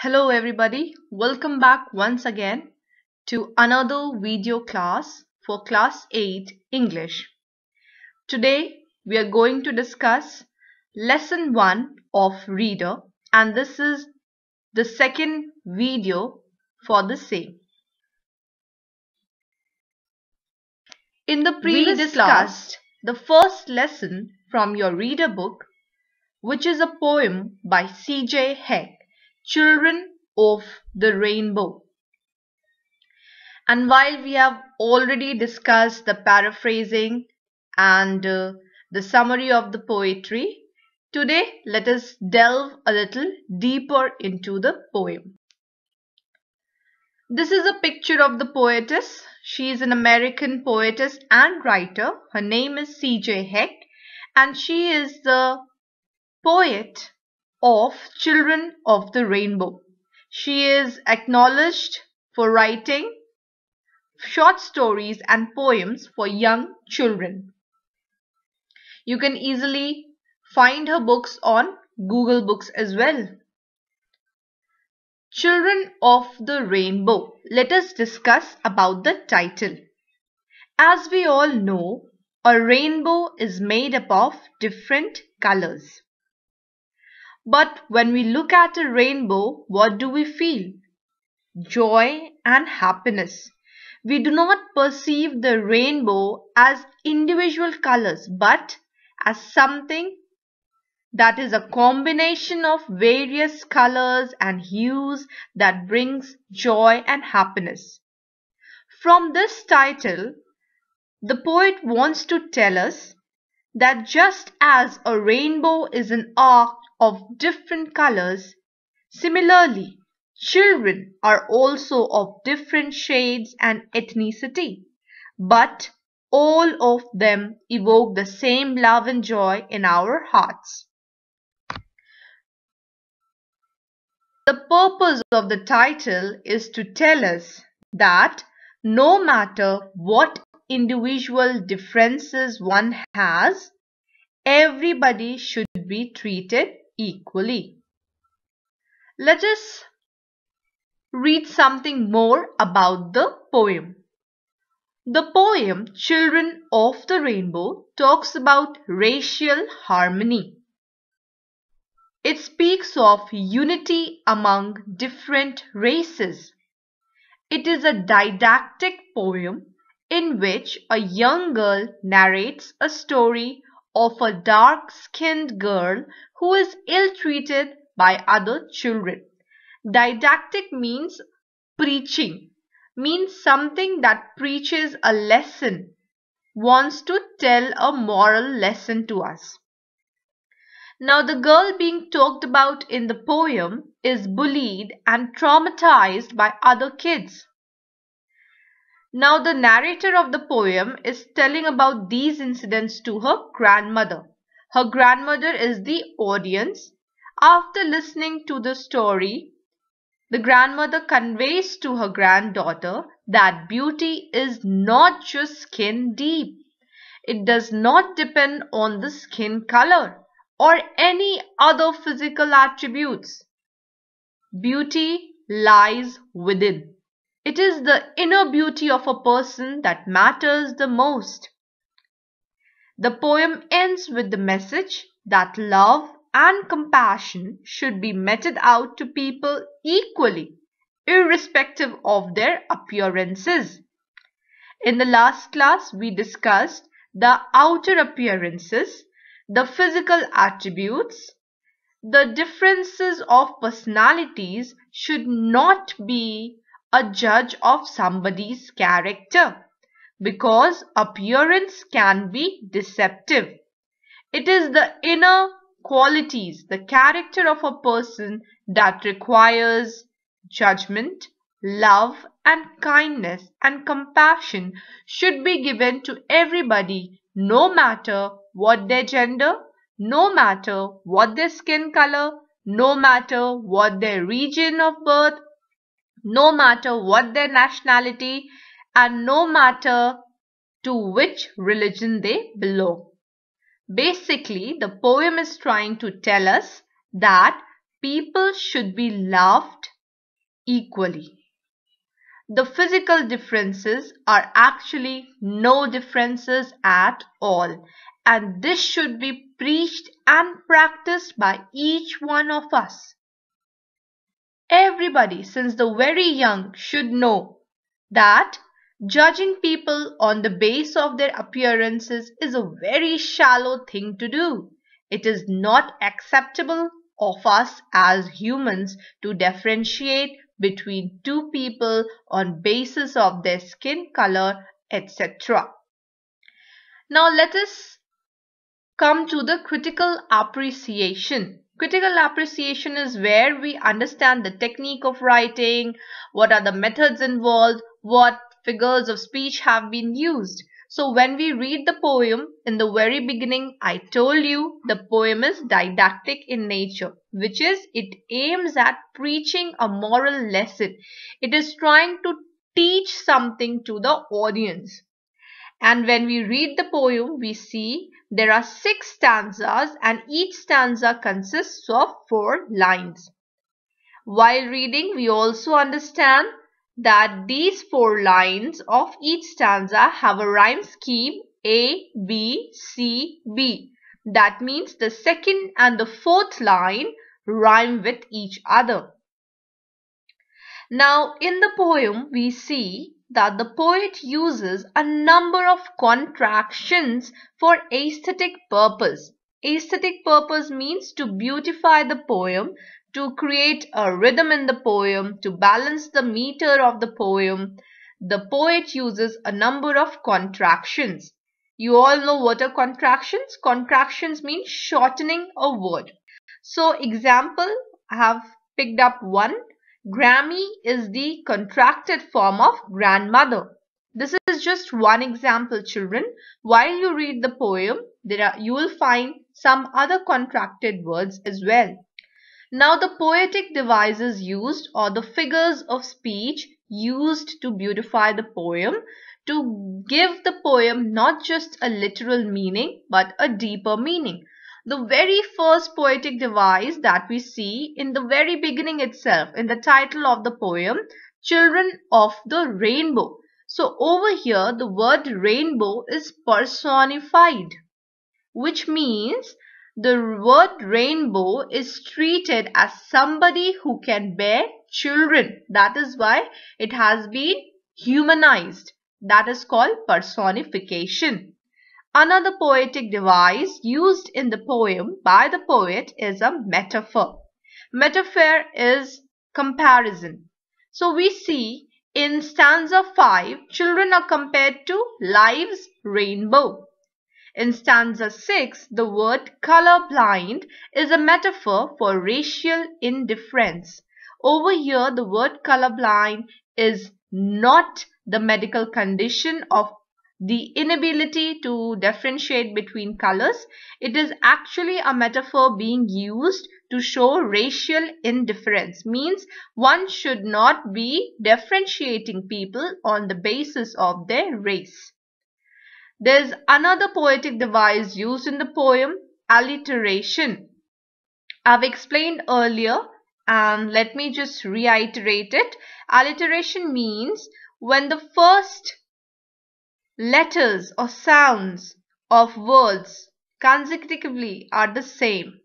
Hello everybody, welcome back once again to another video class for class 8 English. Today we are going to discuss lesson 1 of reader and this is the second video for the same. In the previous class, the first lesson from your reader book which is a poem by C.J. Heck children of the rainbow. And while we have already discussed the paraphrasing and uh, the summary of the poetry, today let us delve a little deeper into the poem. This is a picture of the poetess. She is an American poetess and writer. Her name is C.J. Heck and she is the poet of Children of the Rainbow. She is acknowledged for writing short stories and poems for young children. You can easily find her books on Google Books as well. Children of the Rainbow. Let us discuss about the title. As we all know, a rainbow is made up of different colors. But when we look at a rainbow, what do we feel? Joy and happiness. We do not perceive the rainbow as individual colors but as something that is a combination of various colors and hues that brings joy and happiness. From this title, the poet wants to tell us that just as a rainbow is an arc of different colors. Similarly, children are also of different shades and ethnicity, but all of them evoke the same love and joy in our hearts. The purpose of the title is to tell us that no matter what individual differences one has, everybody should be treated equally. Let us read something more about the poem. The poem Children of the Rainbow talks about racial harmony. It speaks of unity among different races. It is a didactic poem in which a young girl narrates a story of a dark skinned girl who is ill-treated by other children. Didactic means preaching, means something that preaches a lesson, wants to tell a moral lesson to us. Now, the girl being talked about in the poem is bullied and traumatized by other kids. Now, the narrator of the poem is telling about these incidents to her grandmother. Her grandmother is the audience. After listening to the story, the grandmother conveys to her granddaughter that beauty is not just skin deep. It does not depend on the skin color or any other physical attributes. Beauty lies within. It is the inner beauty of a person that matters the most. The poem ends with the message that love and compassion should be meted out to people equally, irrespective of their appearances. In the last class, we discussed the outer appearances, the physical attributes, the differences of personalities should not be a judge of somebody's character because appearance can be deceptive. It is the inner qualities, the character of a person that requires judgment, love and kindness and compassion should be given to everybody no matter what their gender, no matter what their skin color, no matter what their region of birth, no matter what their nationality and no matter to which religion they belong. Basically, the poem is trying to tell us that people should be loved equally. The physical differences are actually no differences at all and this should be preached and practiced by each one of us. Everybody since the very young should know that Judging people on the basis of their appearances is a very shallow thing to do. It is not acceptable of us as humans to differentiate between two people on basis of their skin color, etc. Now let us come to the critical appreciation. Critical appreciation is where we understand the technique of writing, what are the methods involved, what figures of speech have been used. So when we read the poem, in the very beginning, I told you the poem is didactic in nature, which is it aims at preaching a moral lesson. It is trying to teach something to the audience. And when we read the poem, we see there are six stanzas and each stanza consists of four lines. While reading, we also understand that these four lines of each stanza have a rhyme scheme A, B, C, B. That means the second and the fourth line rhyme with each other. Now in the poem we see that the poet uses a number of contractions for aesthetic purpose. Aesthetic purpose means to beautify the poem to create a rhythm in the poem, to balance the meter of the poem, the poet uses a number of contractions. You all know what are contractions? Contractions mean shortening a word. So example, I have picked up one. Grammy is the contracted form of grandmother. This is just one example children. While you read the poem, there are, you will find some other contracted words as well. Now the poetic devices used or the figures of speech used to beautify the poem to give the poem not just a literal meaning but a deeper meaning. The very first poetic device that we see in the very beginning itself in the title of the poem Children of the Rainbow. So over here the word rainbow is personified which means the word rainbow is treated as somebody who can bear children. That is why it has been humanized. That is called personification. Another poetic device used in the poem by the poet is a metaphor. Metaphor is comparison. So we see in stanza 5, children are compared to life's rainbow. In stanza six, the word colorblind is a metaphor for racial indifference. Over here, the word colorblind is not the medical condition of the inability to differentiate between colors. It is actually a metaphor being used to show racial indifference means one should not be differentiating people on the basis of their race. There is another poetic device used in the poem, alliteration. I've explained earlier and let me just reiterate it. Alliteration means when the first letters or sounds of words consecutively are the same.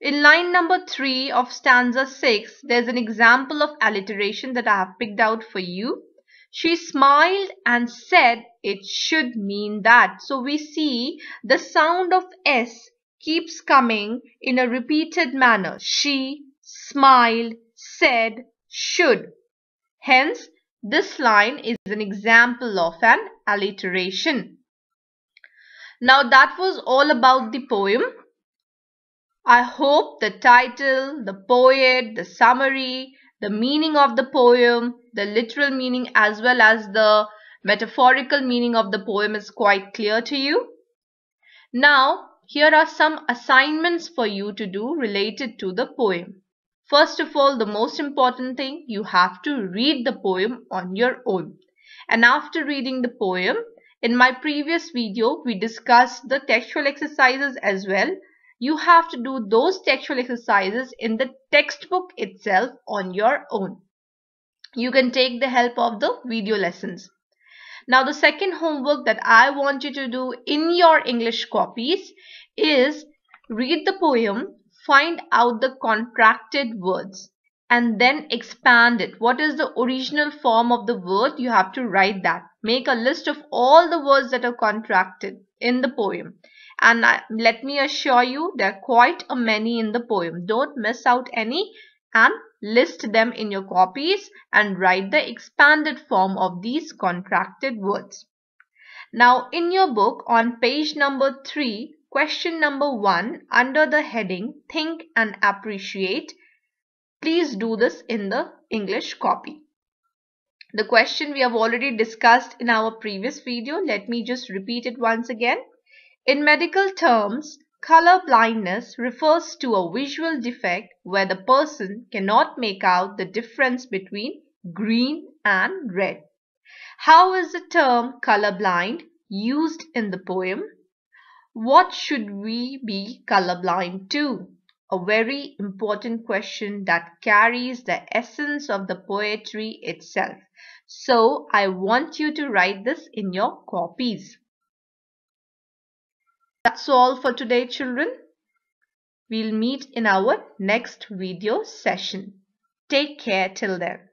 In line number 3 of stanza 6, there's an example of alliteration that I have picked out for you. She smiled and said it should mean that. So we see the sound of S keeps coming in a repeated manner. She smiled, said, should. Hence, this line is an example of an alliteration. Now that was all about the poem. I hope the title, the poet, the summary the meaning of the poem, the literal meaning as well as the metaphorical meaning of the poem is quite clear to you. Now, here are some assignments for you to do related to the poem. First of all, the most important thing, you have to read the poem on your own. And after reading the poem, in my previous video, we discussed the textual exercises as well. You have to do those textual exercises in the textbook itself on your own. You can take the help of the video lessons. Now the second homework that I want you to do in your English copies is read the poem, find out the contracted words and then expand it. What is the original form of the word? You have to write that. Make a list of all the words that are contracted in the poem. And I, let me assure you, there are quite a many in the poem. Don't miss out any and list them in your copies and write the expanded form of these contracted words. Now in your book on page number 3, question number 1 under the heading Think and Appreciate, Please do this in the English copy. The question we have already discussed in our previous video. Let me just repeat it once again. In medical terms, color blindness refers to a visual defect where the person cannot make out the difference between green and red. How is the term color blind used in the poem? What should we be color blind to? a very important question that carries the essence of the poetry itself. So I want you to write this in your copies. That's all for today children. We'll meet in our next video session. Take care till then.